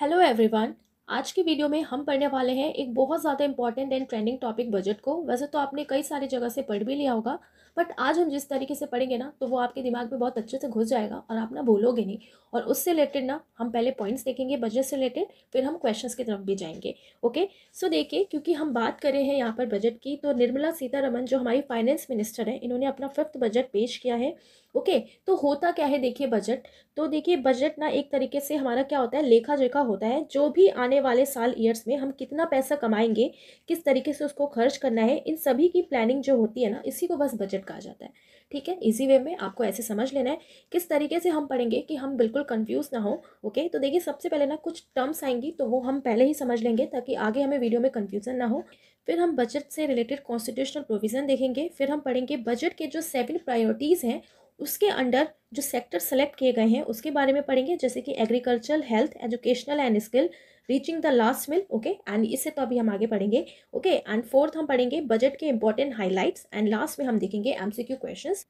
Hello everyone आज की video में हम पढ़ने वाले हैं एक बहुत ज़्यादा important and trending topic budget को वैसे तो आपने कई सारी जगह से पढ़ भी लिया होगा बट आज हम जिस तरीके से पढ़ेंगे ना तो वो आपके दिमाग में बहुत अच्छे से घुस जाएगा और आप ना भूलोगे नहीं और उससे रिलेटेड ना हम पहले पॉइंट्स देखेंगे बजट से रिलेटेड फिर हम क्वेश्चंस की तरफ भी जाएंगे ओके सो देखिए क्योंकि हम बात करें हैं यहाँ पर बजट की तो निर्मला सीतारमन जो हमारी फाइनेंस मिनिस्टर हैं इन्होंने अपना फिफ्थ बजट पेश किया है ओके तो होता क्या है देखिए बजट तो देखिए बजट ना एक तरीके से हमारा क्या होता है लेखा जोखा होता है जो भी आने वाले साल ईयर्स में हम कितना पैसा कमाएंगे किस तरीके से उसको खर्च करना है इन सभी की प्लानिंग जो होती है ना इसी को बस बजट कहा जाता है ठीक है इजी वे में आपको ऐसे समझ लेना है किस तरीके से हम पढ़ेंगे कि हम बिल्कुल कंफ्यूज ना हो ओके तो देखिए सबसे पहले ना कुछ टर्म्स आएंगी तो वो हम पहले ही समझ लेंगे ताकि आगे हमें वीडियो में कन्फ्यूज़न ना हो फिर हम बजट से रिलेटेड कॉन्स्टिट्यूशनल प्रोविज़न देखेंगे फिर हम पढ़ेंगे बजट के जो सेवन प्रायोरिटीज़ हैं उसके अंडर जो सेक्टर सेलेक्ट किए गए हैं उसके बारे में पढ़ेंगे जैसे कि agriculture health educational and skill reaching the last mile okay and इससे तो अभी हम आगे पढ़ेंगे ओके एंड फोर्थ हम पढ़ेंगे बजट के इंपॉर्टेंट हाईलाइट्स एंड लास्ट में हम देखेंगे एमसीक्यू क्वेश्चंस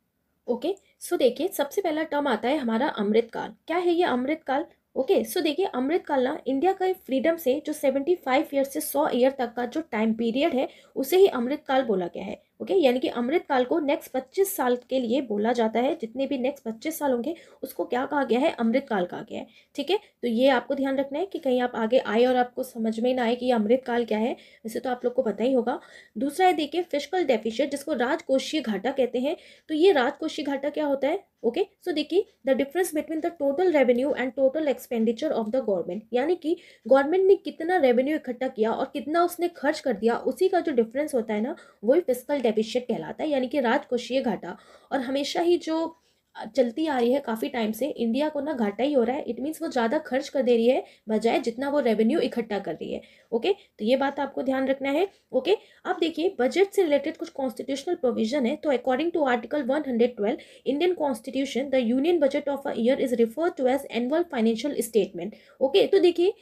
ओके सो देखिए सबसे पहला टर्म आता है हमारा अमृतकाल क्या है ये अमृतकाल ओके सो देखिए अमृतकाल ना इंडिया का फ्रीडम से जो सेवेंटी फाइव ईयर से सौ ईयर तक का जो टाइम पीरियड है उसे ही अमृतकाल बोला गया है ओके यानी कि अमृतकाल को नेक्स्ट पच्चीस साल के लिए बोला जाता है जितने भी नेक्स्ट पच्चीस साल होंगे उसको क्या कहा गया है अमृतकाल कहा गया है ठीक है तो ये आपको ध्यान रखना है कि कहीं आप आगे आए और आपको समझ में ना आए कि ये अमृतकाल क्या है वैसे तो आप लोग को पता ही होगा दूसरा है देखिए फिजिकल डेफिशियट जिसको राजकोषीय घाटा कहते हैं तो ये राजकोषीय घाटा क्या होता है ओके सो देखिए the difference between the total revenue and total expenditure of the government यानी कि गवर्नमेंट ने कितना रेवेन्यू इकट्ठा किया और कितना उसने खर्च कर दिया उसी का जो डिफरेंस होता है ना वही फिजिकल डेफिशिएट कहलाता है यानी कि राजकोषीय घाटा और हमेशा ही जो चलती आ रही है काफ़ी टाइम से इंडिया को ना घाटा ही हो रहा है इट मीन्स वो ज़्यादा खर्च कर दे रही है बजाय जितना वो रेवेन्यू इकट्ठा कर रही है ओके तो ये बात आपको ध्यान रखना है ओके अब देखिए बजट से रिलेटेड कुछ कॉन्स्टिट्यूशनल प्रोविजन है तो according to article 112 Indian constitution the union budget of a year is refer to as annual financial statement okay तो देखिए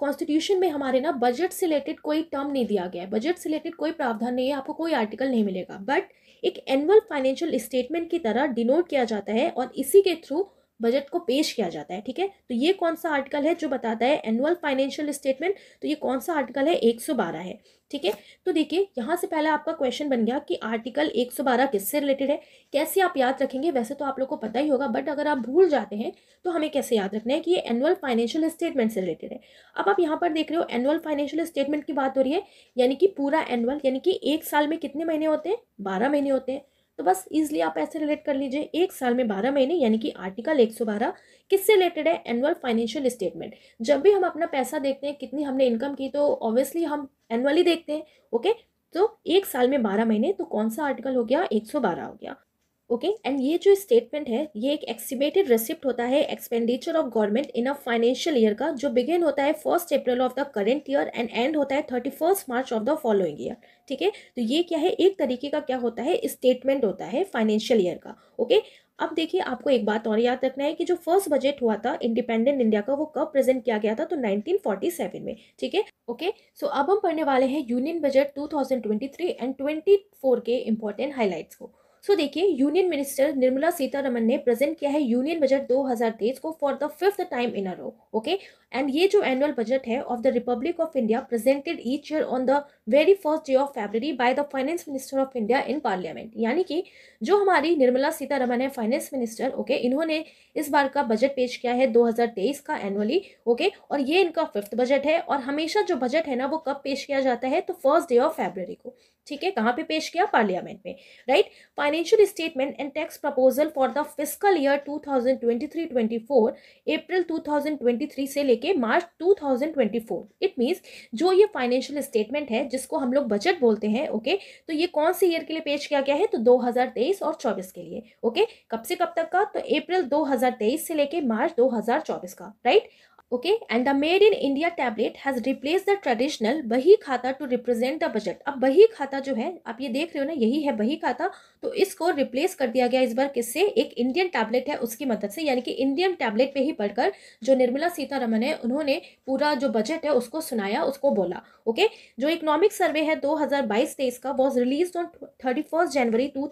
कॉन्स्टिट्यूशन में हमारे ना बजट से रिलेटेड कोई टर्म नहीं दिया गया है बजट से रिलेटेड कोई प्रावधान नहीं है आपको कोई आर्टिकल नहीं मिलेगा बट एक एनुअल फाइनेंशियल स्टेटमेंट की तरह डिनोट किया जाता है और इसी के थ्रू बजट को पेश किया जाता है ठीक है तो ये कौन सा आर्टिकल है जो बताता है एनुअल फाइनेंशियल स्टेटमेंट तो ये कौन सा आर्टिकल है 112 है ठीक है तो देखिए यहाँ से पहले आपका क्वेश्चन बन गया कि आर्टिकल 112 किससे रिलेटेड है कैसे आप याद रखेंगे वैसे तो आप लोग को पता ही होगा बट अगर आप भूल जाते हैं तो हमें कैसे याद रखना है कि ये एनुअल फाइनेंशियल स्टेटमेंट से रिलेटेड है अब आप यहाँ पर देख रहे हो एनुअल फाइनेंशियल स्टेटमेंट की बात हो रही है यानी कि पूरा एनुअल यानी कि एक साल में कितने महीने होते हैं बारह महीने होते हैं तो बस ईजिली आप ऐसे रिलेट कर लीजिए एक साल में बारह महीने यानी कि आर्टिकल एक सौ बारह किससे रिलेटेड है एनुअल फाइनेंशियल स्टेटमेंट जब भी हम अपना पैसा देखते हैं कितनी हमने इनकम की तो ऑब्वियसली हम एनुअली देखते हैं ओके तो एक साल में बारह महीने तो कौन सा आर्टिकल हो गया एक सौ बारह हो गया ओके एंड ये जो स्टेटमेंट है ये एक एक्सीमेटेड रिसिप्ट होता है expenditure of government in a financial year का जो बिगिन होता है first April of the current year and end होता है thirty first March of the following year ठीक है तो ये क्या है एक तरीके का क्या होता है स्टेटमेंट होता है फाइनेंशियल ईयर का ओके अब देखिए आपको एक बात और याद रखना है कि जो फर्स्ट बजट हुआ था इंडिपेंडेंट इंडिया का वो कब प्रेजेंट किया गया था तो 1947 में ठीक है ओके सो अब हम पढ़ने वाले हैं यूनियन बजट 2023 एंड 24 के इंपॉर्टेंट हाइलाइट्स को सो देखिए यूनियन मिनिस्टर निर्मला सीतारमन ने प्रेजेंट किया है यूनियन बजट 2023 को for the fifth time in a row okay and ये जो एनुअल बजट है of the Republic of India presented each year on the very first day of February by the finance minister of India in parliament यानी कि जो हमारी निर्मला सीतारमन है finance minister okay इन्होंने इस बार का बजट पेश किया है 2023 का एनुअली ओके और ये इनका फिफ्थ बजट है और हमेशा जो बजट है ना वो कब पेश किया जाता है तो फर्स्ट डे ऑफ फेबररी को ठीक है कहाँ पे पेश किया पार्लियामेंट में right financial statement and tax proposal for the physical year two thousand twenty three twenty four April two thousand twenty three से लेकर लेके मार्च 2024 इट मीन्स जो ये फाइनेंशियल स्टेटमेंट है जिसको हम लोग बजट बोलते हैं ओके तो ये कौन से ईयर के लिए पेश किया गया है तो 2023 और 24 के लिए ओके कब से कब तक का तो अप्रैल 2023 से लेके मार्च 2024 का right okay and the made in india tablet has replaced the traditional बही खाता to represent the budget अब बही खाता जो है आप ये देख रहे हो ना यही है बही खाता तो इसको रिप्लेस कर दिया गया इस बार किससे एक इंडियन टैबलेट है उसकी मदद से यानी कि इंडियन टैबलेट पे ही पढ़कर जो निर्मला सीतारमन है उन्होंने पूरा जो बजट है उसको सुनाया उसको बोला ओके okay? जो इकोनॉमिक सर्वे है दो हज़ार का was release on thirty January two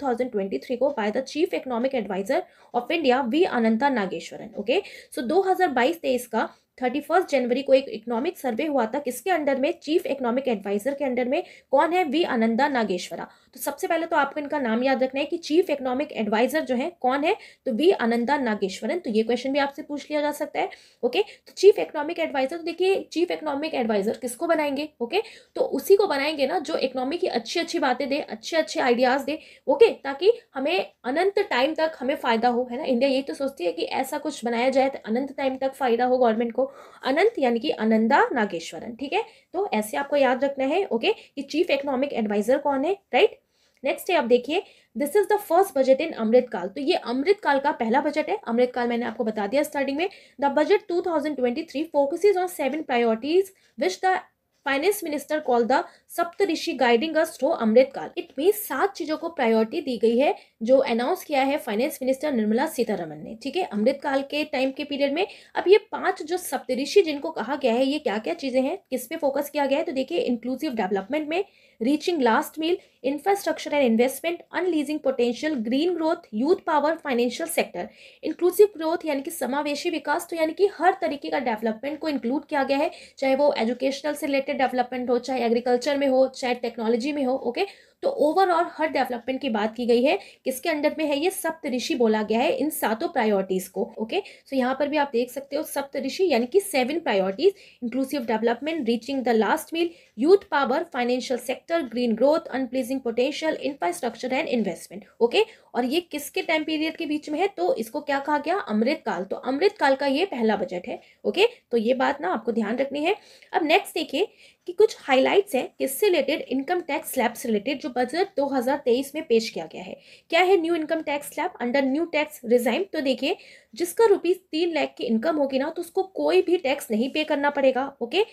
को by the chief economic adviser of India V Anantha Nageswaran okay so दो हज़ार का थर्टी फर्स्ट जनवरी को एक इकोनॉमिक सर्वे हुआ था किसके अंडर में चीफ इकोनॉमिक एडवाइजर के अंडर में कौन है वी आनंदा नागेश्वरा तो सबसे पहले तो आपको इनका नाम याद रखना है कि चीफ इकोनॉमिक एडवाइजर जो है कौन है तो वी अनंता नागेश्वरन तो ये क्वेश्चन भी आपसे पूछ लिया जा सकता है ओके तो चीफ इकोनॉमिक एडवाइजर तो देखिए चीफ इकोनॉमिक एडवाइजर किसको बनाएंगे ओके तो उसी को बनाएंगे ना जो इकोनॉमी की अच्छी अच्छी बातें दे अच्छे अच्छे आइडियाज दे ओके ताकि हमें अनंत टाइम तक हमें फायदा हो है ना इंडिया यही तो सोचती है कि ऐसा कुछ बनाया जाए तो अनंत टाइम तक फायदा हो गवर्नमेंट को अनंत यानी कि अनंदा नागेश्वरन ठीक है तो ऐसे आपको याद रखना है ओके कि चीफ इकोनॉमिक एडवाइजर कौन है राइट नेक्स्ट है आप देखिए this is the first budget in Amrit Kaal तो ये अमृतकाल का पहला बजट है अमृतकाल मैंने आपको बता दिया स्टार्टिंग में the budget 2023 focuses on seven priorities which the finance minister call the Saptarishi guiding us to Amrit Kaal it mean सात चीजों को प्रायोरिटी दी गई है जो अनाउंस किया है फाइनेंस मिनिस्टर निर्मला सीतारमन ने ठीक है अमृतकाल के टाइम के पीरियड में अब ये पांच जो सप्तऋषि जिनको कहा गया है ये क्या क्या चीजें हैं किस पे फोकस किया गया है तो देखिए इंक्लूसिव डेवलपमेंट में reaching last meal, infrastructure and investment, unleasing potential, green growth, youth power, financial sector, inclusive growth यानी कि समावेशी विकास तो यानी कि हर तरीके का डेवलपमेंट को इंक्लूड किया गया है चाहे वो एजुकेशनल से रिलेटेड डेवलपमेंट हो चाहे एग्रीकल्चर में हो चाहे टेक्नोलॉजी में हो ओके okay? तो ओवरऑल हर डेवलपमेंट की बात की गई है किसके अंडर में है ये सप्त ऋषि बोला गया है इन सातों प्रायोरिटीज़ को ओके सो यहाँ पर भी आप देख सकते हो सप्त ऋषि यानी कि seven priorities inclusive development reaching the last mile youth power financial sector green growth unleashing potential infrastructure and investment okay और ये किसके टाइम पीरियड के बीच में है तो इसको क्या कहा गया अमृत काल तो अमृत काल का ये पहला बजट है ओके तो ये बात ना आपको ध्यान रखनी है अब नेक्स्ट देखिए कि कुछ हाइलाइट्स हैं किससे रिलेटेड इनकम टैक्स स्लैब से रिलेटेड जो बजट 2023 में पेश किया गया है क्या है new income tax slab under new tax regime तो देखिए जिसका रुपीज़ तीन लाख की इनकम होगी ना तो उसको कोई भी टैक्स नहीं पे करना पड़ेगा ओके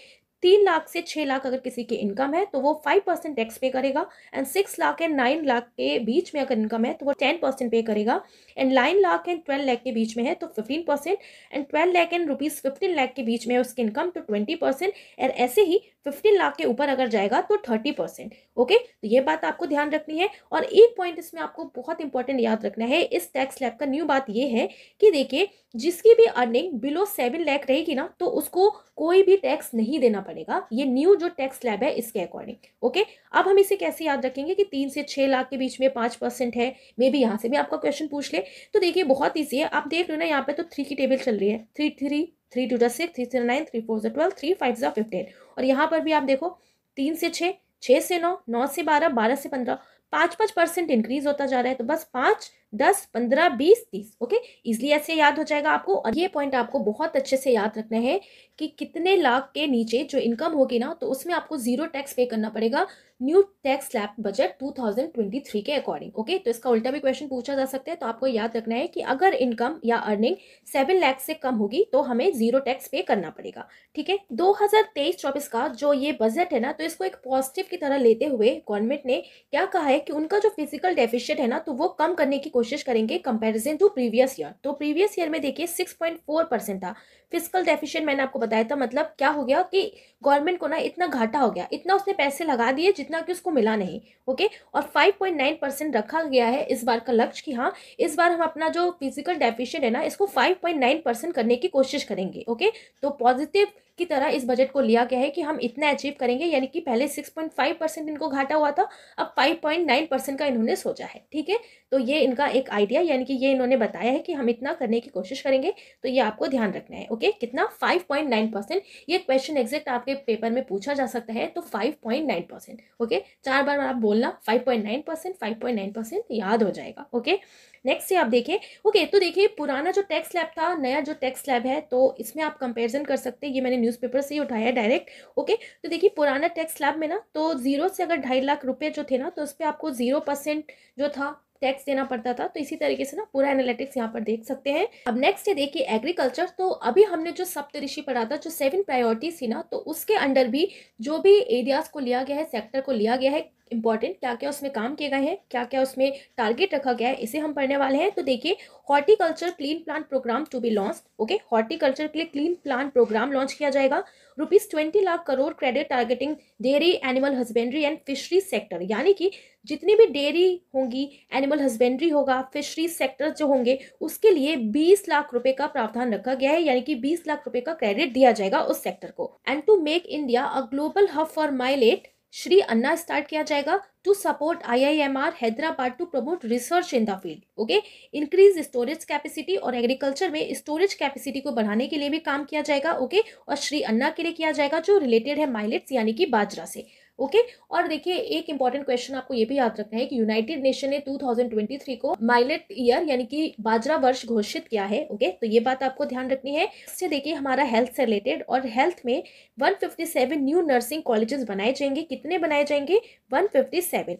तीन लाख से छह लाख अगर किसी की इनकम है तो वो फाइव परसेंट टैक्स पे करेगा and six lakh and nine lakh के बीच में अगर इनकम है तो वो टेन परसेंट पे करेगा and nine lakh and twelve lakh के बीच में है तो fifteen percent and twelve lakh and rupees fifteen lakh के बीच में है उसकी इनकम तो ट्वेंटी परसेंट एंड ऐसे ही फिफ्टीन लाख के ऊपर अगर जाएगा तो थर्टी परसेंट ओके तो ये बात आपको ध्यान रखनी है और एक पॉइंट इसमें आपको बहुत इंपॉर्टेंट याद रखना है इस टैक्स लैब का न्यू बात ये है कि देखिए जिसकी भी अर्निंग बिलो सेवन लैख रहेगी ना तो उसको कोई भी टैक्स नहीं देना पड़ेगा ये न्यू जो टैक्स लैब है इसके अकॉर्डिंग ओके अब हम इसे कैसे याद रखेंगे कि तीन से छः लाख के बीच में पाँच परसेंट है मे बी यहाँ से भी आपका क्वेश्चन पूछ ले तो देखिए बहुत ईजी है आप देख लो ना यहाँ पर तो थ्री की टेबल चल रही है three three three to the six three से नाइन थ्री फोर जो ट्वेल्व थ्री फाइव जो फिफ्टीन और यहाँ पर भी आप देखो तीन से छः छः से नौ नौ से बारह बारह से पंद्रह पाँच पाँच परसेंट इंक्रीज होता जा रहा है तो बस पाँच दस पंद्रह बीस तीस ओके इजली ऐसे याद हो जाएगा आपको और ये पॉइंट आपको बहुत अच्छे से याद रखना है कि कितने लाख के नीचे जो इनकम होगी ना तो उसमें आपको जीरो टैक्स पे करना पड़ेगा न्यू टैक्स लैप बजट 2023 के अकॉर्डिंग ओके तो इसका उल्टा भी क्वेश्चन पूछा जा सकता है तो आपको याद रखना है कि अगर इनकम या अर्निंग सेवन लैक्स से कम होगी तो हमें जीरो टैक्स पे करना पड़ेगा ठीक है 2023 हजार का जो ये बजट है ना तो इसको एक पॉजिटिव की तरह लेते हुए गवर्नमेंट ने क्या कहा है कि उनका जो फिजिकल डेफिशियट है ना तो वो कम करने की कोशिश कोशिश करेंगे कंपैरिजन टू प्रीवियस ईयर तो प्रीवियस ईयर में देखिए 6.4 परसेंट था फिजिकल डेफिशिएंट मैंने आपको बताया था मतलब क्या हो गया कि गवर्नमेंट को ना इतना घाटा हो गया इतना उसने पैसे लगा दिए जितना कि उसको मिला नहीं ओके और 5.9 परसेंट रखा गया है इस बार का लक्ष्य कि हाँ इस बार हम अपना जो फिजिकल डेफिशियंट है ना इसको फाइव करने की कोशिश करेंगे ओके तो पॉजिटिव की तरह इस बजट को लिया गया है कि हम इतना अचीव करेंगे यानी कि पहले सिक्स पॉइंट फाइव परसेंट इनको घाटा हुआ था अब फाइव पॉइंट नाइन परसेंट का इन्होंने सोचा है ठीक है तो ये इनका एक आइडिया यानी कि ये इन्होंने बताया है कि हम इतना करने की कोशिश करेंगे तो ये आपको ध्यान रखना है ओके कितना फाइव पॉइंट नाइन परसेंट ये क्वेश्चन एग्जैक्ट आपके पेपर में पूछा जा सकता है तो five point nine percent okay चार बार आप बोलना five point nine percent five point nine percent याद हो जाएगा ओके नेक्स्ट से आप देखें ओके तो देखिए पुराना जो टैक्स लैब था नया जो टैक्स लैब है तो इसमें आप कंपेरिजन कर सकते हैं ये मैंने न्यूज़पेपर से ही उठाया डायरेक्ट ओके तो देखिए पुराना टैक्स लैब में ना तो जीरो से अगर ढाई लाख रुपये जो थे ना तो उस पर आपको जीरो परसेंट जो था टैक्स देना पड़ता था तो इसी तरीके से ना पूरा एनालिटिक्स यहाँ पर देख सकते हैं अब नेक्स्ट है देखिए एग्रीकल्चर तो अभी हमने जो सप्तऋषि पढ़ा था जो सेवन प्रायोरिटीज थी ना तो उसके अंडर भी जो भी एरियाज को लिया गया है सेक्टर को लिया गया है इम्पॉर्टेंट क्या क्या उसमें काम किए गए हैं क्या क्या उसमें टारगेट रखा गया है इसे हम पढ़ने वाले हैं तो देखिए horticulture clean plant programme to be launch okay horticulture के लिए क्लीन प्लांट प्रोग्राम लॉन्च किया जाएगा rupees twenty lakh crore credit targeting dairy animal husbandry and fishery sector यानी कि जितनी भी डेयरी होंगी एनिमल हस्बेंड्री होगा फिशरी सेक्टर जो होंगे उसके लिए बीस लाख रुपए का प्रावधान रखा गया है यानी कि बीस लाख रुपए का क्रेडिट दिया जाएगा उस सेक्टर को and to make India a global hub for millet Shri Anna start किया जाएगा to support IIMR Hyderabad to promote research in the field okay increase storage capacity और एग्रीकल्चर में स्टोरेज कैपेसिटी को बढ़ाने के लिए भी काम किया जाएगा ओके okay? और श्री अन्ना के लिए किया जाएगा जो रिलेटेड है माइलेट्स यानी कि बाजरा से ओके और देखिए एक इंपॉर्टेंट क्वेश्चन आपको ये भी याद रखना है कि यूनाइटेड नेशन ने 2023 को माइलेट ईयर यानी कि बाजरा वर्ष घोषित किया है ओके तो ये बात आपको ध्यान रखनी है इससे देखिए हमारा हेल्थ से रिलेटेड और हेल्थ में 157 न्यू नर्सिंग कॉलेजेस बनाए जाएंगे कितने बनाए जाएंगे one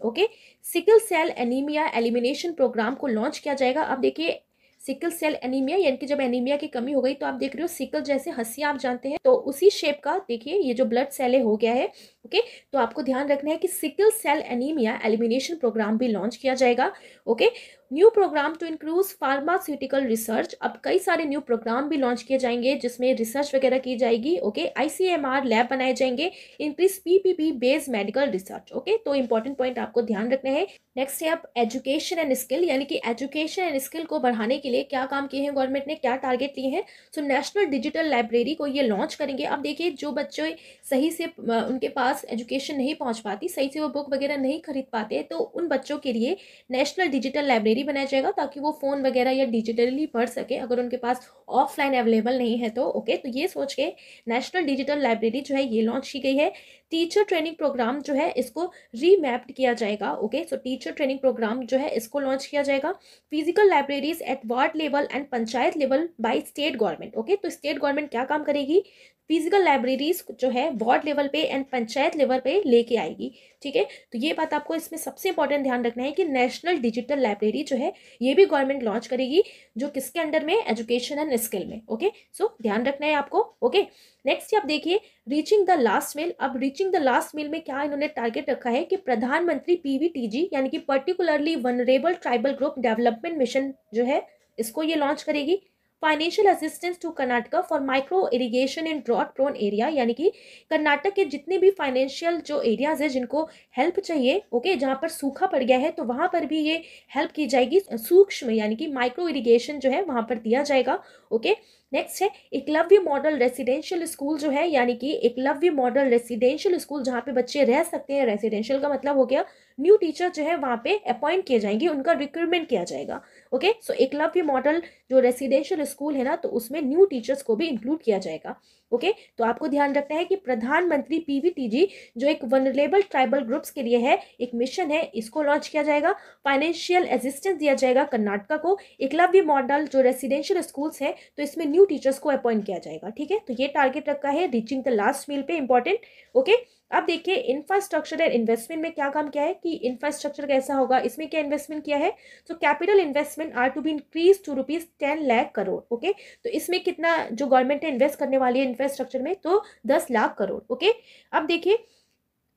okay sickle cell anaemia elimination programme को लॉन्च किया जाएगा अब देखिए सिकल सेल एनीमिया यानी कि जब एनीमिया की कमी हो गई तो आप देख रहे हो सिकल जैसे हंसी आप जानते हैं तो उसी शेप का देखिए ये जो ब्लड सेल है हो गया है ओके तो आपको ध्यान रखना है कि sickle cell anaemia elimination programme भी लॉन्च किया जाएगा okay new programme to increase pharmaceutical research अब कई सारे न्यू प्रोग्राम भी लॉन्च किए जाएंगे जिसमें रिसर्च वगैरह की जाएगी ओके आईसीएमआर लैब बनाए जाएंगे increase PPP based medical research okay तो इंपॉर्टेंट पॉइंट आपको ध्यान रखना है नेक्स्ट है आप एजुकेशन एंड स्किल यानी कि एजुकेशन एंड स्किल को बढ़ाने के लिए क्या काम किए हैं गवर्नमेंट ने क्या टारगेट लिए हैं सो नेशनल डिजिटल लाइब्रेरी को ये लॉन्च करेंगे अब देखिए जो बच्चे सही से उनके पास एजुकेशन नहीं पहुंच पाती सही से वो बुक वगैरह नहीं खरीद पाते तो उन बच्चों के लिए नेशनल डिजिटल लाइब्रेरी बनाया जाएगा ताकि वो फ़ोन वगैरह या डिजिटली पढ़ सके अगर उनके पास ऑफलाइन अवेलेबल नहीं है तो ओके तो ये सोच के नेशनल डिजिटल लाइब्रेरी जो है ये लॉन्च की गई है टीचर ट्रेनिंग प्रोग्राम जो है इसको रीमैप्ड किया जाएगा okay so teacher training programme जो है इसको लॉन्च किया जाएगा physical libraries at ward level and panchayat level by state government okay तो स्टेट गवर्नमेंट क्या काम करेगी फिजिकल लाइब्रेरीज जो है वार्ड लेवल पे एंड पंचायत लेवल पे लेके आएगी ठीक है तो ये बात आपको इसमें सबसे इंपॉर्टेंट ध्यान रखना है कि नेशनल डिजिटल लाइब्रेरी जो है ये भी गवर्नमेंट लॉन्च करेगी जो किसके अंडर में एजुकेशन एंड स्किल में ओके सो so, ध्यान रखना है आपको ओके नेक्स्ट आप देखिए रीचिंग द लास्ट मेल अब रीचिंग द लास्ट मेल में क्या इन्होंने टारगेट रखा है कि प्रधानमंत्री पी यानी कि particularly vulnerable tribal group development mission जो है इसको ये लॉन्च करेगी financial assistance to Karnataka for micro irrigation in drought prone area यानी कि कर्नाटक के जितने भी फाइनेंशियल जो एरियाज है जिनको हेल्प चाहिए ओके जहाँ पर सूखा पड़ गया है तो वहाँ पर भी ये हेल्प की जाएगी सूक्ष्म यानी कि माइक्रो इरीगेशन जो है वहाँ पर दिया जाएगा ओके नेक्स्ट है एकलव्य मॉडल रेसिडेंशियल स्कूल जो है यानी कि एकलव्य मॉडल रेसिडेंशियल स्कूल जहाँ पे बच्चे रह सकते हैं रेसिडेंशियल का मतलब हो गया न्यू टीचर जो है वहाँ पे अपॉइंट किए जाएंगे उनका रिक्रूटमेंट किया जाएगा ओके सो एकलव्य मॉडल जो रेसिडेंशियल स्कूल है ना तो उसमें न्यू टीचर्स को भी इंक्लूड किया जाएगा ओके तो आपको ध्यान रखना है कि प्रधानमंत्री पीवीटीजी जो एक वनरेबल ट्राइबल ग्रुप्स के लिए है एक मिशन है इसको लॉन्च किया जाएगा फाइनेंशियल असिस्टेंस दिया जाएगा कर्नाटका को एकलव्य मॉडल जो रेसिडेंशियल स्कूल्स हैं तो इसमें न्यू टीचर्स को अपॉइंट किया जाएगा ठीक है तो ये टारगेट रखा है रीचिंग द लास्ट मील पे इंपॉर्टेंट ओके अब देखिए इंफ्रास्ट्रक्चर एंड इन्वेस्टमेंट में क्या काम किया है कि इंफ्रास्ट्रक्चर कैसा होगा इसमें क्या इन्वेस्टमेंट किया है तो capital investment are to be increase to rupees ten lakh crore okay तो इसमें कितना जो गवर्नमेंट है इन्वेस्ट करने वाली है इंफ्रास्ट्रक्चर में तो दस लाख करोड़ ओके अब देखिए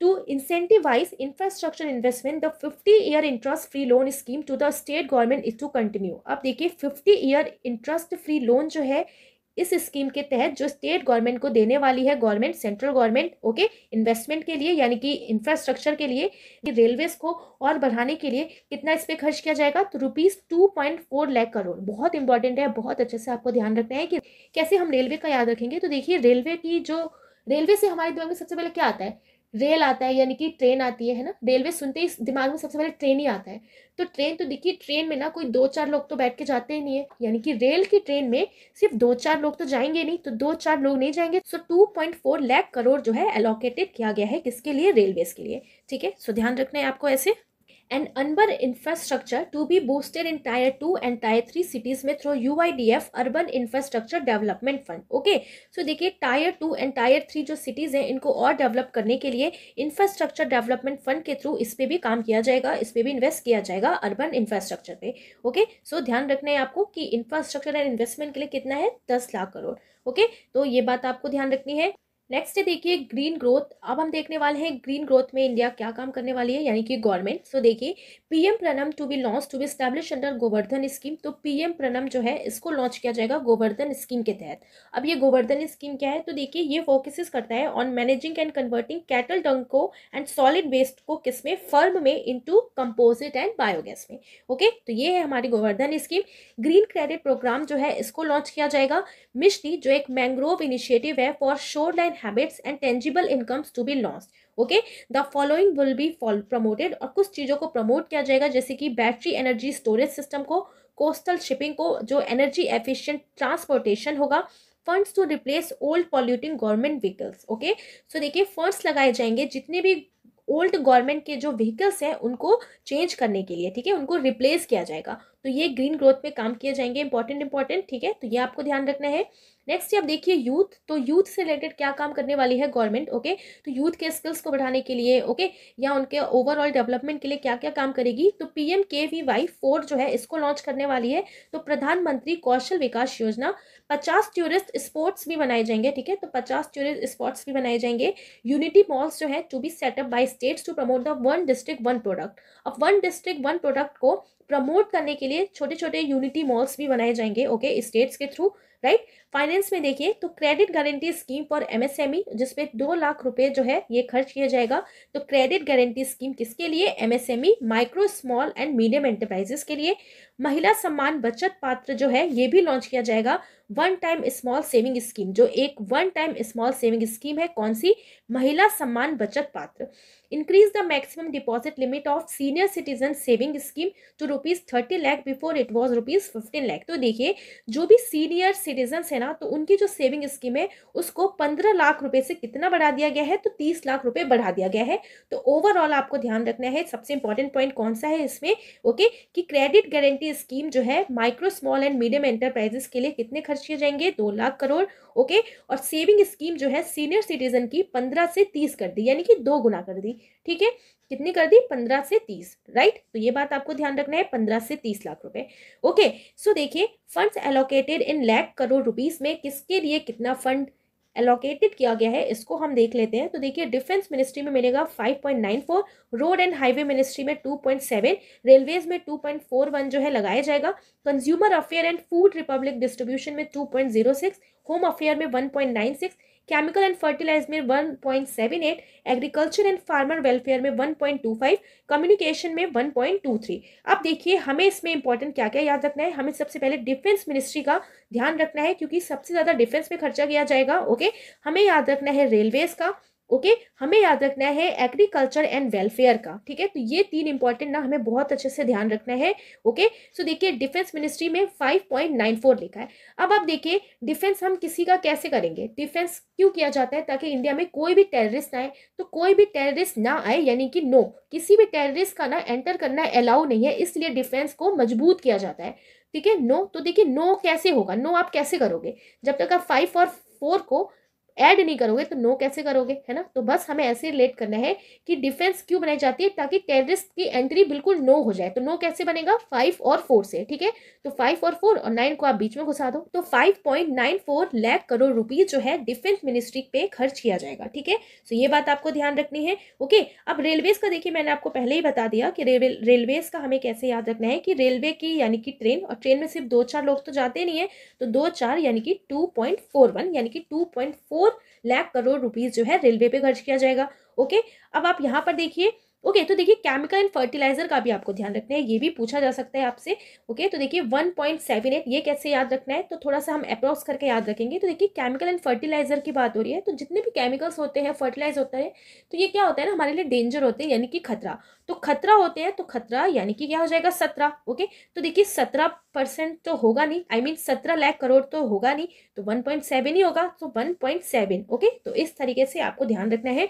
to incentivise infrastructure investment the fifty year interest free loan scheme to the state government is to continue अब देखिए fifty year interest free loan जो है इस स्कीम के तहत जो स्टेट गवर्नमेंट को देने वाली है government central government okay investment के लिए यानी कि इंफ्रास्ट्रक्चर के लिए रेलवेज को और बढ़ाने के लिए कितना इस पर खर्च किया जाएगा तो rupees two point four lakh crore बहुत इंपॉर्टेंट है बहुत अच्छे से आपको ध्यान रखना है कि कैसे हम रेलवे का याद रखेंगे तो देखिए रेलवे की जो रेलवे से हमारे दिमाग में सबसे पहले क्या आता है रेल आता है यानी कि ट्रेन आती है है ना रेलवे सुनते ही दिमाग में सबसे पहले ट्रेन ही आता है तो ट्रेन तो देखिए ट्रेन में ना कोई दो चार लोग तो बैठ के जाते ही नहीं है यानी कि रेल की ट्रेन में सिर्फ दो चार लोग तो जाएंगे नहीं तो दो चार लोग नहीं जाएंगे so two point four lakh crore जो है एलोकेटेड किया गया है किसके लिए रेलवेज के लिए ठीक है सो ध्यान रखना है आपको ऐसे एंड अनबर infrastructure to be boosted in tier two and tier three cities में U I D F urban infrastructure development fund okay so देखिए tier two and tier three जो सिटीज़ हैं इनको और डेवलप करने के लिए इंफ्रास्ट्रक्चर डेवलपमेंट फंड के थ्रू इस पर भी काम किया जाएगा इस पर भी इन्वेस्ट किया जाएगा अर्बन इंफ्रास्ट्रक्चर पे ओके okay? सो so, ध्यान रखना है आपको कि इंफ्रास्ट्रक्चर एंड इन्वेस्टमेंट के लिए कितना है दस लाख करोड़ ओके okay? तो ये बात आपको ध्यान रखनी है नेक्स्ट देखिए ग्रीन ग्रोथ अब हम देखने वाले हैं ग्रीन ग्रोथ में इंडिया क्या काम करने वाली है यानी कि गवर्नमेंट सो देखिए PM Pranam to be launch to be establish under Gobardhan scheme तो पीएम प्रणम जो है इसको लॉन्च किया जाएगा गोवर्धन स्कीम के तहत अब ये गोवर्धन स्कीम क्या है तो देखिए ये फोकसिस करता है on managing and converting cattle dung को एंड सॉलिड वेस्ट को किसमें फर्म में इंटू कंपोजिट एंड बायोगैस में ओके तो ये है हमारी Gobardhan scheme green credit programme जो है इसको लॉन्च किया जाएगा मिश्री जो एक मैंग्रोव इनिशिएटिव है for shoreline habits and tangible incomes to be launch okay the following will be promoted और कुछ चीज़ों को प्रमोट किया जाएगा जैसे कि बैटरी एनर्जी स्टोरेज सिस्टम को कोस्टल शिपिंग को जो एनर्जी एफिशियंट ट्रांसपोर्टेशन होगा funds to replace old polluting government vehicles okay so देखिए फंड्स लगाए जाएंगे जितने भी ओल्ड गवर्नमेंट के जो व्हीकल्स हैं उनको चेंज करने के लिए ठीक है उनको रिप्लेस किया जाएगा तो ये ग्रीन ग्रोथ में काम किए जाएंगे इंपॉर्टेंट इंपॉर्टेंट ठीक है तो ये आपको ध्यान रखना है नेक्स्ट आप देखिए यूथ तो यूथ से रिलेटेड क्या काम करने वाली है गवर्नमेंट ओके तो यूथ के स्किल्स को बढ़ाने के लिए ओके या उनके ओवरऑल डेवलपमेंट के लिए क्या क्या काम करेगी तो पीएम के वी वाई फोर जो है इसको लॉन्च करने वाली है तो प्रधानमंत्री कौशल विकास योजना पचास टूरिस्ट स्पॉट्स भी बनाए जाएंगे ठीक है तो पचास टूरिस्ट स्पॉट्स भी बनाए जाएंगे यूनिटी मॉल्स जो है to be set up by states to promote the one district one product अब वन डिस्ट्रिक्ट वन प्रोडक्ट को प्रमोट करने के लिए छोटे छोटे यूनिटी मॉल्स भी बनाए जाएंगे ओके स्टेट्स के थ्रू राइट फाइनेंस में देखिए तो credit guarantee scheme for MSME जिसपे दो लाख रुपए जो है ये खर्च किया जाएगा तो क्रेडिट गारंटी स्कीम किसके लिए MSME micro small and medium enterprises के लिए महिला सम्मान बचत पात्र जो है ये भी लॉन्च किया जाएगा one time small saving scheme जो एक one time small saving scheme है कौन सी महिला सम्मान बचत पात्र increase the maximum deposit limit of senior citizen saving scheme to rupees thirty lakh before it was rupees fifteen lakh तो देखिए जो भी सीनियर सिटीजन है ना तो उनकी जो सेविंग स्कीम है उसको पंद्रह लाख रुपए से कितना बढ़ा दिया गया है तो तीस लाख रुपए बढ़ा दिया गया है तो ओवरऑल आपको ध्यान रखना है सबसे इंपॉर्टेंट पॉइंट कौन सा है इसमें ओके कि क्रेडिट गारंटी स्कीम जो है micro small and medium enterprises के लिए कितने खर्च किए जाएंगे दो लाख करोड़ ओके और सेविंग स्कीम जो है सीनियर सिटीजन की पंद्रह से तीस कर दी यानी कि दो गुना कर दी ठीक है कितनी कर दी पंद्रह से तीस राइट तो ये बात आपको ध्यान रखना है पंद्रह से तीस लाख रुपए ओके सो देखिए funds allocated in lakh crore rupees में किसके लिए कितना फंड एलोकेटेड किया गया है इसको हम देख लेते हैं तो देखिए डिफेंस मिनिस्ट्री में मिलेगा 5.94 रोड एंड हाईवे मिनिस्ट्री में 2.7 रेलवेज में 2.41 जो है लगाया जाएगा consumer affair and food republic distribution में 2.06 होम अफेयर में 1.96 केमिकल एंड फर्टिलाइज में one point seven eight agriculture and farmer welfare में one point two five communication में वन पॉइंट टू थ्री अब देखिए हमें इसमें इंपॉर्टेंट क्या क्या याद रखना है हमें सबसे पहले डिफेंस मिनिस्ट्री का ध्यान रखना है क्योंकि सबसे ज़्यादा डिफेंस में खर्चा किया जाएगा ओके हमें याद रखना है रेलवेज का ओके हमें याद रखना है एग्रीकल्चर एंड वेलफेयर का ठीक है तो ये तीन इंपॉर्टेंट ना हमें बहुत अच्छे से ध्यान रखना है ओके सो देखिए डिफेंस मिनिस्ट्री में 5.94 लिखा है अब आप देखिए डिफेंस हम किसी का कैसे करेंगे डिफेंस क्यों किया जाता है ताकि इंडिया में कोई भी टेररिस्ट आए तो कोई भी टेररिस्ट ना आए यानी कि नो किसी भी टेररिस्ट का ना एंटर करना अलाउ नहीं है इसलिए डिफेंस को मजबूत किया जाता है ठीक है नो तो देखिए नो कैसे होगा नो आप कैसे करोगे जब तक आप फाइव और फोर को ऐड नहीं करोगे तो नो कैसे करोगे है ना तो बस हमें ऐसे रिलेट करना है कि डिफेंस क्यों बनाई जाती है ताकि टेररिस्ट की एंट्री बिल्कुल नो हो जाए तो नो कैसे बनेगा फाइव और फोर से ठीक है तो फाइव और फोर और नाइन को आप बीच में घुसा दो तो five point nine four lakh crore rupees जो है डिफेंस मिनिस्ट्री पे खर्च किया जाएगा ठीक है सो तो ये बात आपको ध्यान रखनी है ओके अब रेलवेज का देखिए मैंने आपको पहले ही बता दिया कि रेलवे रेलवेज का हमें कैसे याद रखना है कि रेलवे की यानी कि ट्रेन और ट्रेन में सिर्फ दो चार लोग तो जाते नहीं है तो दो चार यानी कि टू पॉइंट फोर वन यानी कि two point four lakh crore rupees जो है रेलवे पे खर्च किया जाएगा ओके अब आप यहाँ पर देखिए ओके तो देखिए केमिकल एंड फर्टिलाइजर का भी आपको ध्यान रखना है ये भी पूछा जा सकता है आपसे ओके तो देखिए वन पॉइंट सेवन एट ये कैसे याद रखना है तो थोड़ा सा हम अप्रॉक्स करके याद रखेंगे तो देखिए केमिकल एंड फर्टिलाइजर की बात हो रही है तो जितने भी केमिकल्स होते हैं फर्टिलाइज होता है तो ये क्या होता है ना हमारे लिए डेंजर होते हैं यानी कि खतरा तो खतरा होते हैं तो खतरा यानी कि क्या हो जाएगा सत्रह ओके तो देखिए सत्रह परसेंट तो होगा नहीं आई मीन सत्रह लाख करोड़ तो होगा नहीं तो वन पॉइंट सेवन ही होगा तो वन पॉइंट सेवन ओके तो इस तरीके से आपको ध्यान रखना है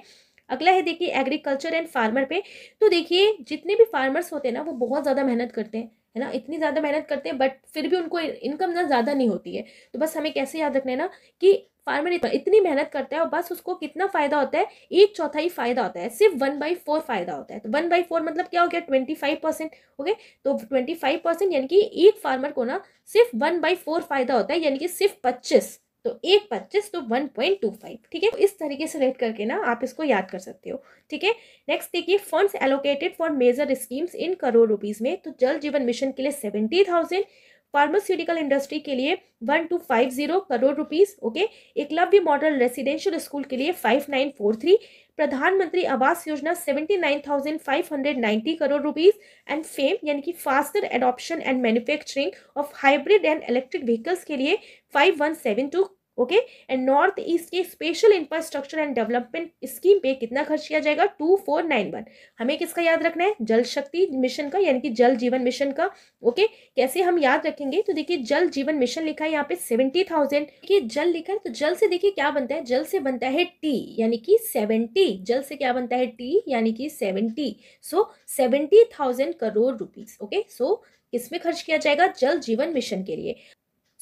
अगला है देखिए एग्रीकल्चर एंड फार्मर पे तो देखिए जितने भी फार्मर्स होते हैं ना वो बहुत ज़्यादा मेहनत करते हैं है ना इतनी ज़्यादा मेहनत करते हैं बट फिर भी उनको इनकम ना ज़्यादा नहीं होती है तो बस हमें कैसे याद रखना है ना कि फार्मर इतनी मेहनत करता है और बस उसको कितना फ़ायदा होता है एक चौथाई फ़ायदा होता है सिर्फ वन बाई फोर फ़ायदा होता है तो वन बाई फोर मतलब क्या हो गया ट्वेंटी फाइव परसेंट ओके तो ट्वेंटी फाइव परसेंट यानी कि एक फार्मर को ना सिर्फ वन बाई फोर फ़ायदा होता है यानी कि सिर्फ पच्चीस तो एक पच्चीस तो वन पॉइंट टू फाइव ठीक है इस तरीके से रेट करके ना आप इसको याद कर सकते हो ठीक है नेक्स्ट देखिए funds allocated for major schemes in crore rupees में तो जल जीवन मिशन के लिए सेवेंटी थाउजेंड फार्मास्यूटिकल इंडस्ट्री के लिए one two five zero crore rupees okay Eklavya model residential school के लिए फाइव नाइन फोर थ्री प्रधानमंत्री आवास योजना seventy nine thousand five hundred ninety crore rupees and FAME यानी कि faster adoption and manufacturing of hybrid and electric vehicles के लिए five one seven two okay and north east के special infrastructure and development scheme पे कितना खर्च किया जाएगा टू फोर नाइन वन हमें किसका याद रखना है जल शक्ति मिशन का यानी कि जल जीवन मिशन का ओके okay? कैसे हम याद रखेंगे तो देखिए जल जीवन मिशन लिखा है यहाँ पे सेवेंटी थाउजेंड देखिए जल लिखा है तो जल से देखिए क्या बनता है जल से बनता है टी यानी कि सेवेंटी जल से क्या बनता है टी यानी कि seventy so seventy thousand crore rupees okay so किसमें खर्च किया जाएगा जल जीवन मिशन के लिए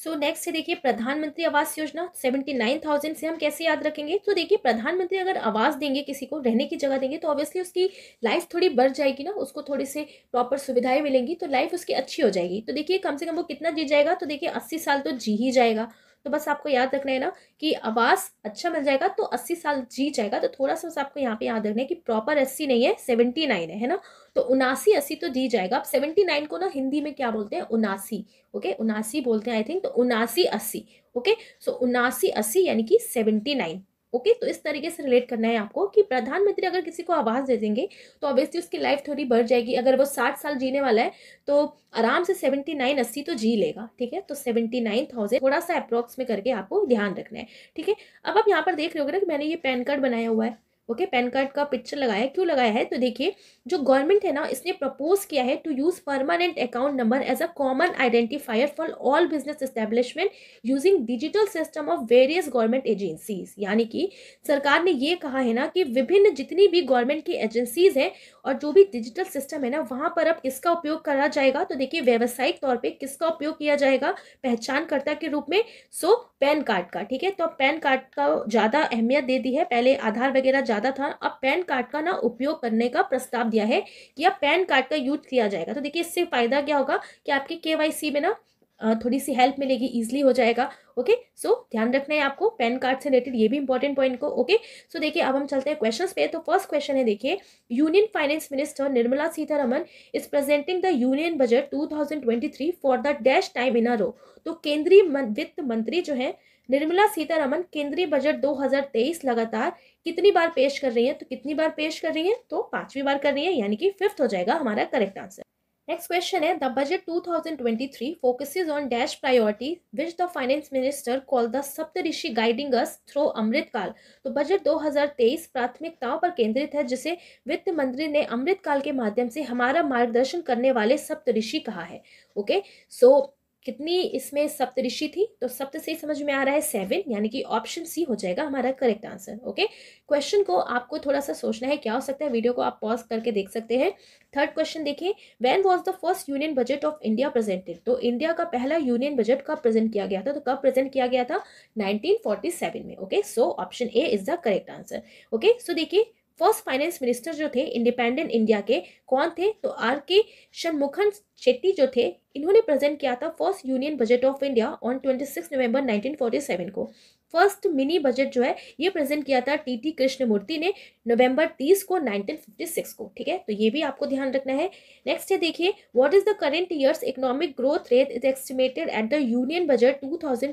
सो नेक्स्ट है देखिए प्रधानमंत्री आवास योजना सेवेंटी नाइन थाउजेंड से हम कैसे याद रखेंगे तो देखिए प्रधानमंत्री अगर आवास देंगे किसी को रहने की जगह देंगे तो ऑब्वियसली उसकी लाइफ थोड़ी बढ़ जाएगी ना उसको थोड़ी से प्रॉपर सुविधाएं मिलेंगी तो लाइफ उसकी अच्छी हो जाएगी तो देखिए कम से कम वो कितना जी जाएगा तो देखिए अस्सी साल तो जी ही जाएगा तो बस आपको याद रखना है ना कि आवास अच्छा मिल जाएगा तो अस्सी साल जी जाएगा तो थोड़ा सा बस आपको यहाँ पे याद रखना है कि प्रॉपर अस्सी नहीं है सेवेंटी नाइन है, है ना तो उनासी अस्सी तो जी जाएगा अब सेवेंटी नाइन को ना हिंदी में क्या बोलते हैं उनासी ओके उनासी बोलते हैं आई थिंक तो उनासी अस्सी ओके सो उनासी अस्सी यानी कि सेवेंटी नाइन ओके तो इस तरीके से रिलेट करना है आपको कि प्रधानमंत्री अगर किसी को आवाज़ दे देंगे तो ऑब्वियसली उसकी लाइफ थोड़ी बढ़ जाएगी अगर वो साठ साल जीने वाला है तो आराम से सेवेंटी नाइन अस्सी तो जी लेगा ठीक है तो सेवेंटी नाइन थाउजेंड थोड़ा सा अप्रोक्स में करके आपको ध्यान रखना है ठीक है अब आप यहाँ पर देख रहे हो ना कि मैंने ये पैन कार्ड बनाया हुआ है ओके पैन कार्ड का पिक्चर लगाया क्यों लगाया है तो देखिए जो गवर्नमेंट है ना इसने प्रपोज किया है to use permanent account number as a common identifier for all business establishment using digital system of various government agencies यानी कि सरकार ने ये कहा है ना कि विभिन्न जितनी भी गवर्नमेंट की एजेंसीज हैं और जो भी डिजिटल सिस्टम है ना वहाँ पर अब किसका उपयोग करा जाएगा तो देखिए व्यावसायिक तौर पर किसका उपयोग किया जाएगा पहचानकर्ता के रूप में सो पैन कार्ड का ठीक है तो अब पैन कार्ड का ज़्यादा अहमियत दे दी है पहले आधार वगैरह ज़्यादा था अब पैन कार्ड का ना उपयोग करने का प्रस्ताव दिया है कि अब पैन कार्ड का यूज किया जाएगा तो देखिए इससे फ़ायदा क्या होगा कि आपके के में ना थोड़ी सी हेल्प मिलेगी इजिली हो जाएगा ओके सो so, ध्यान रखना है आपको पैन कार्ड से रिलेटेड ये भी इंपॉर्टेंट पॉइंट को ओके सो देखिए अब हम चलते हैं क्वेश्चंस पे तो फर्स्ट क्वेश्चन है देखिए union finance minister Nirmala Sitharaman is presenting the union budget 2023 for the dash time in a row तो केंद्रीय वित्त मंत्री जो है निर्मला सीतारमन केंद्रीय बजट दो लगातार कितनी बार पेश कर रही है तो कितनी बार पेश कर रही है तो पांचवी बार कर रही है यानी कि फिफ्थ हो जाएगा हमारा करेक्ट आंसर नेक्स्ट क्वेश्चन है the budget 2023 focuses on dash priority which the finance minister call the Saptarishi guiding us through Amritkaal तो बजट 2023 प्राथमिकताओं पर केंद्रित है जिसे वित्त मंत्री ने अमृतकाल के माध्यम से हमारा मार्गदर्शन करने वाले सप्तऋषि कहा है ओके okay? सो so, कितनी इसमें सप्तऋषि थी तो सप्त से समझ में आ रहा है सेवन यानी कि ऑप्शन सी हो जाएगा हमारा करेक्ट आंसर ओके क्वेश्चन को आपको थोड़ा सा सोचना है क्या हो सकता है वीडियो को आप पॉज करके देख सकते हैं थर्ड क्वेश्चन देखिए when was the first union budget of India presented तो इंडिया का पहला यूनियन बजट कब प्रेजेंट किया गया था तो कब प्रेजेंट किया गया था नाइनटीन में okay so option A is the correct answer okay so देखिए फर्स्ट फाइनेंस मिनिस्टर जो थे इंडिपेंडेंट इंडिया के कौन थे तो आर के शनमुखन शेट्टी जो थे इन्होंने प्रेजेंट किया था first union budget of India on six November seven को फर्स्ट मिनी बजट जो है ये प्रेजेंट किया था टी टी कृष्णमूर्ति ने नवंबर तीस को नाइनटीन फिफ्टी सिक्स को ठीक है तो ये भी आपको ध्यान रखना है नेक्स्ट है देखिए what is the current year's economic growth rate is estimated at the union budget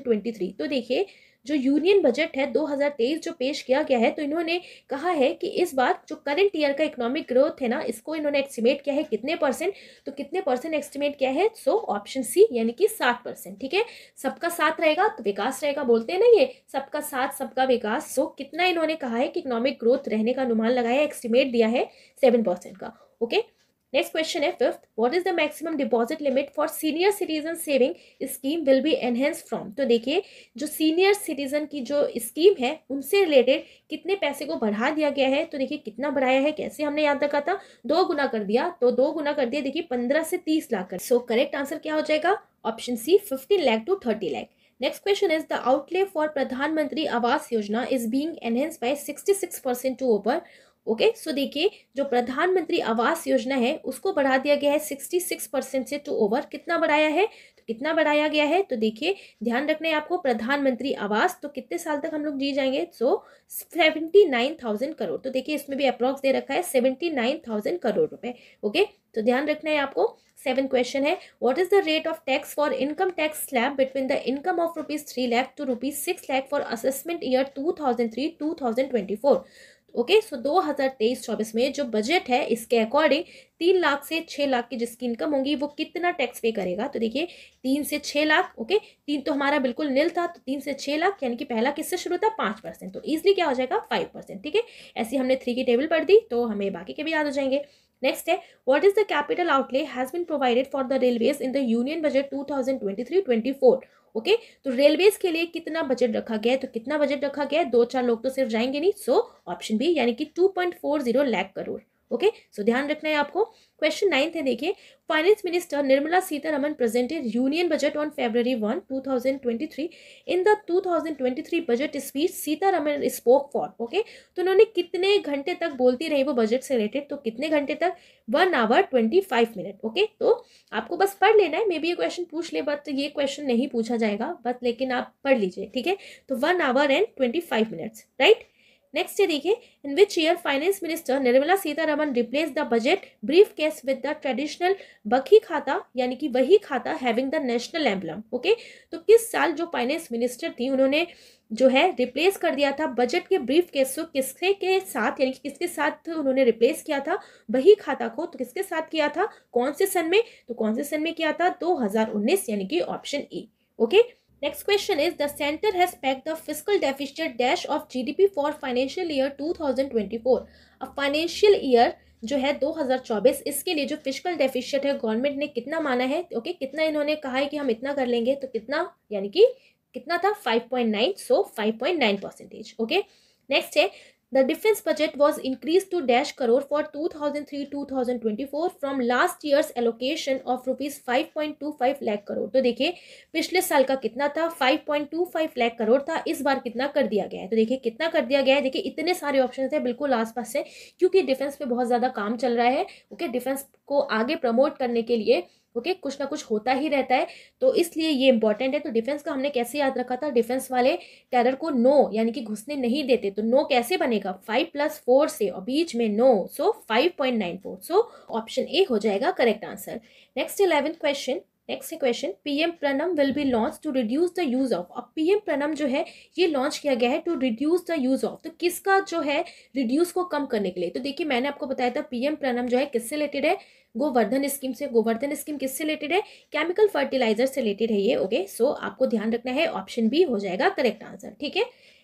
three तो देखिए जो यूनियन बजट है 2023 जो पेश किया गया है तो इन्होंने कहा है कि इस बार जो करंट ईयर का इकोनॉमिक ग्रोथ है ना इसको इन्होंने एस्टिमेट किया है कितने परसेंट तो कितने परसेंट एस्टिमेट किया है सो ऑप्शन सी यानी कि सात परसेंट ठीक है सबका साथ रहेगा तो विकास रहेगा बोलते हैं ना ये सबका साथ सबका विकास सो कितना इन्होंने कहा है कि इकोनॉमिक ग्रोथ रहने का अनुमान लगाया एस्टिमेट दिया है सेवन परसेंट का ओके okay? नेक्स्ट क्वेश्चन है fifth what is the maximum deposit limit for senior citizen saving scheme will be enhance from तो देखिए जो सीनियर सिटीजन की जो स्कीम है उनसे रिलेटेड कितने पैसे को बढ़ा दिया गया है तो देखिए कितना बढ़ाया है कैसे हमने याद रखा था दो गुना कर दिया तो दो गुना कर दिया देखिए पंद्रह से तीस लाख कर सो करेक्ट आंसर क्या हो जाएगा option C fifteen lakh to thirty lakh next question is the outlay for Pradhan Mantri आवास Yojana is being enhance by six percent to over okay so देखिए जो प्रधानमंत्री आवास योजना है उसको बढ़ा दिया गया है सिक्सटी सिक्स परसेंट से टू ओवर कितना बढ़ाया है तो कितना बढ़ाया गया है तो देखिए ध्यान रखना है आपको प्रधानमंत्री आवास तो कितने साल तक हम लोग जी जाएंगे so seventy nine thousand crore तो देखिए इसमें भी अप्रॉक्स दे रखा है सेवेंटी नाइन थाउजेंड करोड़ रुपए ओके तो ध्यान रखना है आपको सेवन क्वेश्चन है what is the rate of tax for income tax slab between the income of rupees three lakh to rupees six lakh for assessment year two thousand three to thousand twenty four okay so दो हज़ार तेईस चौबीस में जो budget है इसके according तीन लाख से छः लाख की जिसकी इनकम होगी वो कितना टैक्स पे करेगा तो देखिए तीन से छः लाख ओके तीन तो हमारा बिल्कुल नील था तो तीन से छः लाख यानी कि पहला किससे शुरू था पाँच परसेंट तो ईजिली क्या हो जाएगा फाइव परसेंट ठीक है ऐसी हमने थ्री की टेबल पढ़ दी तो हमें बाकी के भी याद हो जाएंगे नेक्स्ट है what is the capital outlay has been provided for the railways in the union budget two thousand twenty three twenty four okay तो रेलवेज के लिए कितना बजट रखा गया है तो कितना बजट रखा गया है दो चार लोग तो सिर्फ जाएंगे नहीं सो ऑप्शन बी यानी कि two point four zero lakh crore okay so ध्यान रखना है आपको क्वेश्चन नाइन्थ है देखिए finance minister Nirmala Sitharaman presented union budget on February one two thousand twenty three in the two thousand twenty three budget speech Sitharaman spoke for okay तो उन्होंने कितने घंटे तक बोलती रही वो बजट से रिलेटेड तो कितने घंटे तक one hour twenty five minute okay तो आपको बस पढ़ लेना है मे बी ये क्वेश्चन पूछ ले बट ये क्वेश्चन नहीं पूछा जाएगा बट लेकिन आप पढ़ लीजिए ठीक है तो one hour and twenty five minutes right next ये देखिए in which year finance minister Nirmala Sitharaman replace the budget brief case with the traditional bahi khata यानी कि वही खाता having the national emblem okay तो किस साल जो फाइनेंस मिनिस्टर थी उन्होंने जो है रिप्लेस कर दिया था बजट के ब्रीफ केस को किसके के साथ यानी कि किसके साथ उन्होंने रिप्लेस किया था वही खाता को तो किसके साथ किया था कौन से सन में तो कौन से सन में किया था दो यानी कि option A okay okay? Next question is the center has pegged the fiscal deficit dash of GDP for financial year 2024. a financial year जो है 2024 इसके लिए जो फिजिकल डेफिशिएट है गवर्नमेंट ने कितना माना है ओके कितना इन्होंने कहा है कि हम इतना कर लेंगे तो कितना यानी कि कितना था 5.9 सो 5.9 परसेंटेज ओके नेक्स्ट है The defense budget was increased to dash crore for 2003-2024 from last year's allocation of rupees 5.25 lakh crore. तो देखिए पिछले साल का कितना था 5.25 lakh crore था इस बार कितना कर दिया गया है तो देखिए कितना कर दिया गया है देखिए इतने सारे ऑप्शन है बिल्कुल आसपास से क्योंकि डिफेंस पे बहुत ज़्यादा काम चल रहा है ओके okay, डिफेंस को आगे प्रमोट करने के लिए ओके okay? कुछ ना कुछ होता ही रहता है तो इसलिए ये इंपॉर्टेंट है तो डिफेंस का हमने कैसे याद रखा था डिफेंस वाले टेरर को नो यानी कि घुसने नहीं देते तो नो कैसे बनेगा फाइव प्लस फोर से और बीच में no so five point nine four so option A हो जाएगा correct answer next eleventh question next question PM Pranam will be launch to reduce the use of अब पीएम प्रणम जो है ये लॉन्च किया गया है to reduce the use of तो किसका जो है रिड्यूस को कम करने के लिए तो देखिए मैंने आपको बताया था पीएम प्रणम जो है किससे रिलेटेड है गोवर्धन स्कीम से गोवर्धन स्कीम किससे रिलेटेड है केमिकल फर्टिलाइजर से रिलेटेड है ये ओके सो आपको ध्यान रखना है ऑप्शन बी हो जाएगा करेक्ट आंसर ठीक है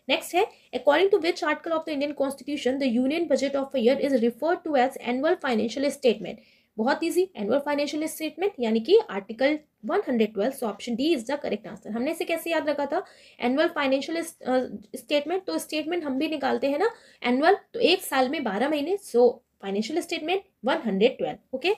नेक्स्ट है according to which article of the Indian constitution the union budget of year is refer to as annual financial statement बहुत इजी एनुअल फाइनेंशियल स्टेटमेंट यानी कि article 112 so option D is the correct answer हमने इसे कैसे याद रखा था annual financial statement तो स्टेटमेंट हम भी निकालते हैं ना एनुअल तो एक साल में बारह महीने so financial statement one hundred twelve okay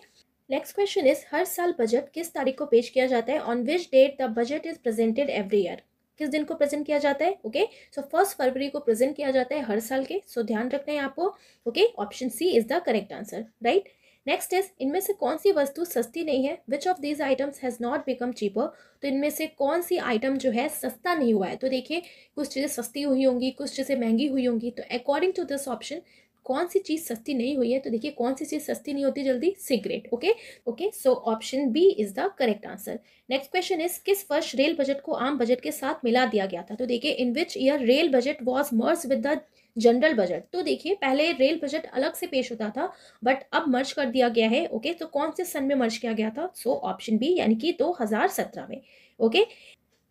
next question is हर साल बजट किस तारीख को पेश किया जाता है on which date the budget is presented every year किस दिन को प्रेजेंट किया जाता है ओके सो फर्स्ट फरवरी को प्रेजेंट किया जाता है हर साल के सो so, ध्यान रखना है आपको okay option C is the correct answer right next is इनमें से कौन सी वस्तु सस्ती नहीं है which of these items has not become cheaper तो इनमें से कौन सी आइटम जो है सस्ता नहीं हुआ है तो देखिए कुछ चीज़ें सस्ती हुई होंगी कुछ चीज़ें महंगी हुई होंगी तो अकॉर्डिंग टू दिस ऑप्शन कौन सी चीज़ सस्ती नहीं हुई है तो देखिए कौन सी चीज़ सस्ती नहीं होती जल्दी cigarette okay okay so option B is the correct answer next question is किस वर्ष रेल बजट को आम बजट के साथ मिला दिया गया था तो देखिए in which year rail budget was merged with the general budget तो देखिए पहले रेल बजट अलग से पेश होता था बट अब मर्ज कर दिया गया है ओके okay? तो कौन से सन में मर्ज किया गया था सो ऑप्शन बी यानी कि 2017 में okay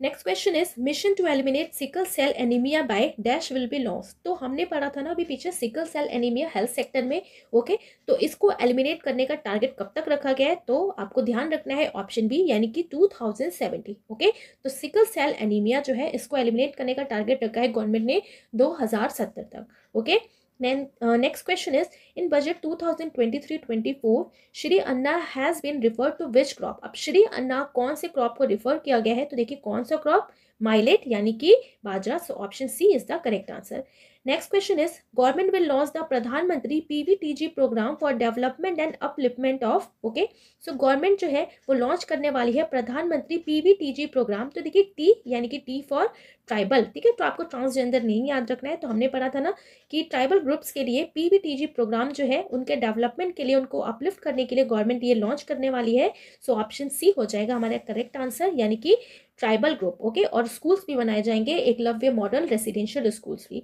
next question is mission to eliminate sickle cell anaemia by dash will be launched तो हमने पढ़ा था ना अभी पीछे sickle cell anaemia health sector में ओके okay? तो इसको एलिमिनेट करने का टारगेट कब तक रखा गया है तो आपको ध्यान रखना है ऑप्शन बी यानी कि 2070 ओके okay? तो सिकल सेल एनीमिया जो है इसको एलिमिनेट करने का टारगेट रखा है गवर्नमेंट ने दो तक okay okay? Then uh, next question is in budget 2023-24 Shri Anna has been refer to which crop अब श्री अन्ना कौन से क्रॉप को रिफर किया गया है तो देखिए कौन सा क्रॉप माइलेट यानी कि बाजरा so option C is the correct answer next question is government will launch the Pradhan Mantri PVTG programme for development and upliftment of okay so government जो है वो लॉन्च करने वाली है प्रधानमंत्री पीवीटीजी प्रोग्राम तो देखिए टी यानी कि टी फॉर ट्राइबल ठीक है तो आपको ट्रांसजेंडर नहीं याद रखना है तो हमने पढ़ा था ना कि ट्राइबल ग्रुप्स के लिए पीवीटीजी प्रोग्राम जो है उनके डेवलपमेंट के लिए उनको अपलिफ्ट करने के लिए गवर्नमेंट ये लॉन्च करने वाली है सो ऑप्शन सी हो जाएगा हमारा करेक्ट आंसर यानी कि ट्राइबल ग्रुप ओके और स्कूल्स भी बनाए जाएंगे एकलव्य मॉडल रेसिडेंशियल स्कूल्स भी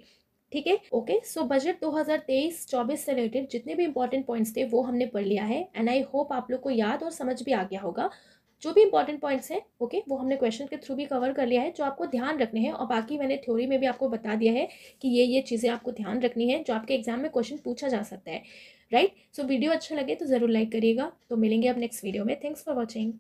ठीक है ओके सो बजट 2023-24 से रिलेटेड जितने भी इंपॉर्टेंट पॉइंट्स थे वो हमने पढ़ लिया है एंड आई होप आप लोग को याद और समझ भी आ गया होगा जो भी इंपॉर्टेंट पॉइंट्स हैं ओके वो हमने क्वेश्चन के थ्रू भी कवर कर लिया है जो आपको ध्यान रखने हैं और बाकी मैंने थ्योरी में भी आपको बता दिया है कि ये ये चीज़ें आपको ध्यान रखनी है जो आपके एग्जाम में क्वेश्चन पूछा जा सकता है राइट सो वीडियो अच्छा लगे तो ज़रूर लाइक करिएगा तो मिलेंगे अब नेक्स्ट वीडियो में थैंक्स फॉर वॉचिंग